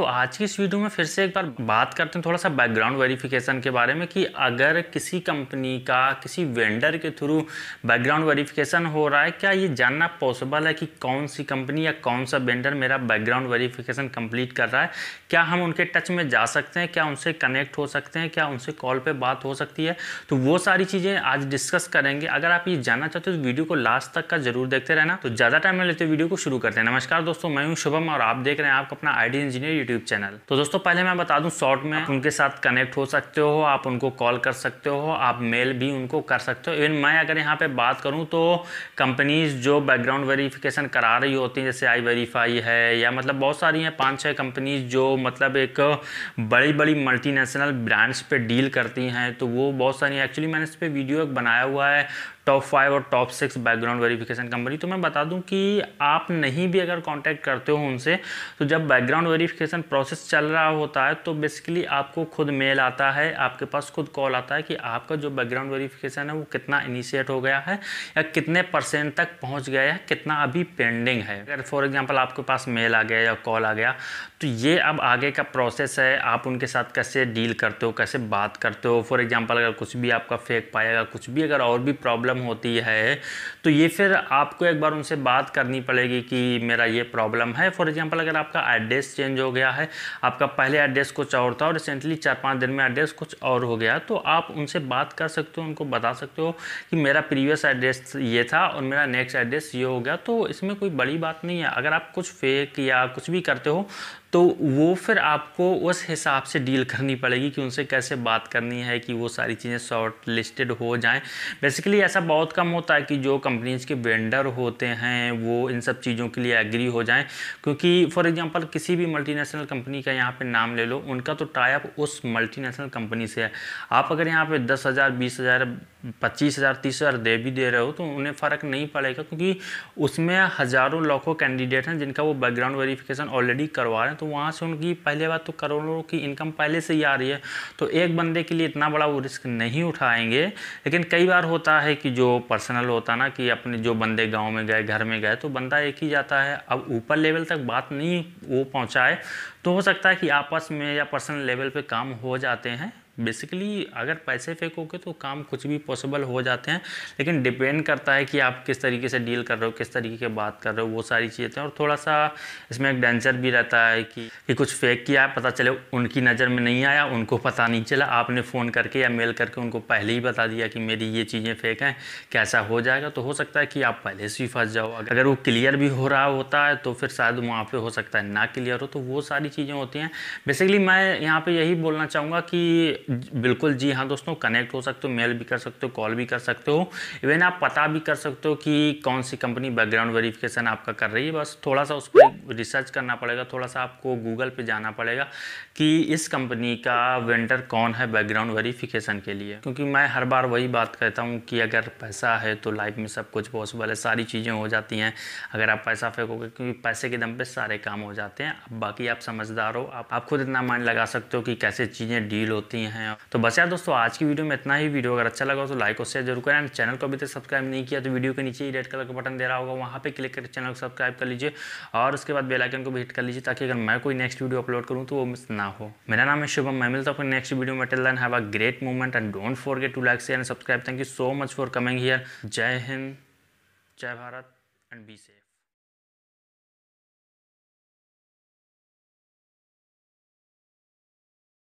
दोस्तों आज की इस वीडियो में फिर से एक बार बात करते हैं थोड़ा सा बैकग्राउंड वेरिफिकेशन के बारे में कि अगर किसी कंपनी का किसी वेंडर के थ्रू बैकग्राउंड वेरिफिकेशन हो रहा है क्या ये जानना पॉसिबल है कि कौन सी कंपनी या कौन सा वेंडर मेरा बैकग्राउंड वेरीफिकेशन कम्प्लीट कर रहा है क्या हम उनके टच में जा सकते हैं क्या उनसे कनेक्ट हो सकते हैं क्या उनसे कॉल पर बात हो सकती है तो वो सारी चीज़ें आज डिस्कस करेंगे अगर आप ये जानना चाहते हो तो वीडियो को लास्ट तक का जरूर देखते रहना तो ज़्यादा टाइम न लेते वीडियो को शुरू करते हैं नमस्कार दोस्तों मैं हूँ शुभम और आप देख रहे हैं आप अपना आईडी इंजीनियर यूट्यूब चैनल तो दोस्तों पहले मैं बता दूं शॉर्ट में उनके साथ कनेक्ट हो सकते हो आप उनको कॉल कर सकते हो आप मेल भी उनको कर सकते हो इवन मैं अगर यहाँ पे बात करूँ तो कंपनीज जो बैकग्राउंड वेरिफिकेशन करा रही होती हैं जैसे आई वेरीफाई है या मतलब बहुत सारी हैं पाँच छः कंपनीज जो मतलब एक बड़ी बड़ी मल्टीनेशनल ब्रांड्स पे डील करती हैं तो वो बहुत सारी एक्चुअली मैंने इस पर वीडियो एक बनाया हुआ है टॉप फाइव और top six background verification company तो मैं बता दूं कि आप नहीं भी अगर कांटेक्ट करते हो उनसे तो जब बैकग्राउंड वेरिफिकेशन प्रोसेस चल रहा होता है तो बेसिकली आपको खुद मेल आता है आपके पास खुद कॉल आता है कि आपका जो बैकग्राउंड वेरिफिकेशन है वो कितना इनिशिएट हो गया है या कितने परसेंट तक पहुँच गया है कितना अभी पेंडिंग है अगर फॉर एग्जाम्पल आपके पास मेल आ गया या कॉल आ गया तो ये अब आगे का प्रोसेस है आप उनके साथ कैसे डील करते हो कैसे बात करते हो फॉर एग्जाम्पल अगर कुछ भी आपका फेक पाया कुछ भी अगर और भी प्रॉब्लम प्रॉब्लम होती है तो ये फिर आपको एक बार उनसे बात करनी पड़ेगी कि मेरा ये प्रॉब्लम है फॉर एग्जांपल अगर आपका एड्रेस चेंज हो गया है आपका पहले एड्रेस कुछ और था और रिसेंटली चार पाँच दिन में एड्रेस कुछ और हो गया तो आप उनसे बात कर सकते हो उनको बता सकते हो कि मेरा प्रीवियस एड्रेस ये था और मेरा नेक्स्ट एड्रेस ये हो गया तो इसमें कोई बड़ी बात नहीं है अगर आप कुछ फेक या कुछ भी करते हो तो वो फिर आपको उस हिसाब से डील करनी पड़ेगी कि उनसे कैसे बात करनी है कि वो सारी चीज़ें शॉर्ट लिस्टेड हो जाएं बेसिकली ऐसा बहुत कम होता है कि जो कंपनीज के वेंडर होते हैं वो इन सब चीज़ों के लिए एग्री हो जाएं क्योंकि फॉर एग्जांपल किसी भी मल्टीनेशनल कंपनी का यहाँ पे नाम ले लो उनका तो टाइप उस मल्टी कंपनी से है आप अगर यहाँ पर दस हज़ार बीस हज़ार पच्चीस हज़ार तीस हज़ार दे भी दे रहे हो तो उन्हें फ़र्क नहीं पड़ेगा क्योंकि उसमें हज़ारों लाखों कैंडिडेट हैं जिनका वो बैकग्राउंड वेरिफिकेशन ऑलरेडी करवा रहे हैं तो वहाँ से उनकी पहले बात तो करोड़ों की इनकम पहले से ही आ रही है तो एक बंदे के लिए इतना बड़ा वो रिस्क नहीं उठाएंगे लेकिन कई बार होता है कि जो पर्सनल होता ना कि अपने जो बंदे गाँव में गए घर में गए तो बंदा एक ही जाता है अब ऊपर लेवल तक बात नहीं वो पहुँचाए तो हो सकता है कि आपस में या पर्सनल लेवल पर काम हो जाते हैं बेसिकली अगर पैसे फेंकोगे तो काम कुछ भी पॉसिबल हो जाते हैं लेकिन डिपेंड करता है कि आप किस तरीके से डील कर रहे हो किस तरीके की बात कर रहे हो वो सारी चीज़ें और थोड़ा सा इसमें एक डेंसर भी रहता है कि, कि कुछ फेंक किया है पता चले उनकी नज़र में नहीं आया उनको पता नहीं चला आपने फ़ोन करके या मेल करके उनको पहले ही बता दिया कि मेरी ये चीज़ें फेंक हैं कैसा हो जाएगा तो हो सकता है कि आप पहले से ही फंस जाओ अगर वो क्लियर भी हो रहा होता है तो फिर शायद वहाँ पर हो सकता है ना क्लियर हो तो वो सारी चीज़ें होती हैं बेसिकली मैं यहाँ पर यही बोलना चाहूँगा कि बिल्कुल जी हाँ दोस्तों कनेक्ट हो सकते हो मेल भी कर सकते हो कॉल भी कर सकते हो इवन आप पता भी कर सकते हो कि कौन सी कंपनी बैकग्राउंड वेरिफिकेशन आपका कर रही है बस थोड़ा सा उस पर रिसर्च करना पड़ेगा थोड़ा सा आपको गूगल पे जाना पड़ेगा कि इस कंपनी का वेंडर कौन है बैकग्राउंड वेरीफिकेशन के लिए क्योंकि मैं हर बार वही बात कहता हूँ कि अगर पैसा है तो लाइफ में सब कुछ पॉसिबल है सारी चीज़ें हो जाती हैं अगर आप पैसा फेंकोगे क्योंकि पैसे के दम पर सारे काम हो जाते हैं बाकी आप समझदार हो आप, आप खुद इतना माइंड लगा सकते हो कि कैसे चीज़ें डील होती हैं हैं तो बस यार दोस्तों आज की वीडियो में इतना ही वीडियो अगर अच्छा लगा तो लाइक और शेयर जरूर करें एंड चैनल को अभी तक सब्सक्राइब नहीं किया तो वीडियो के नीचे ही रेड कलर का बटन दे रहा होगा वहाँ पर क्लिक कर चैनल को सब्सक्राइब कर लीजिए और उसके बाद बेलाइकन को भी हिट कर लीजिए ताकि अगर मैं कोई नेक्स्ट वीडियो अपलोड करूँ तो वो मिस ना हो मेरा नाम है शुभम मैं मिलता हूँ नेक्स्ट वीडियो में tell have a great movement and don't for to like and subscribe thank you so much for coming here जय हिंद जय भारत एंड बी सेफ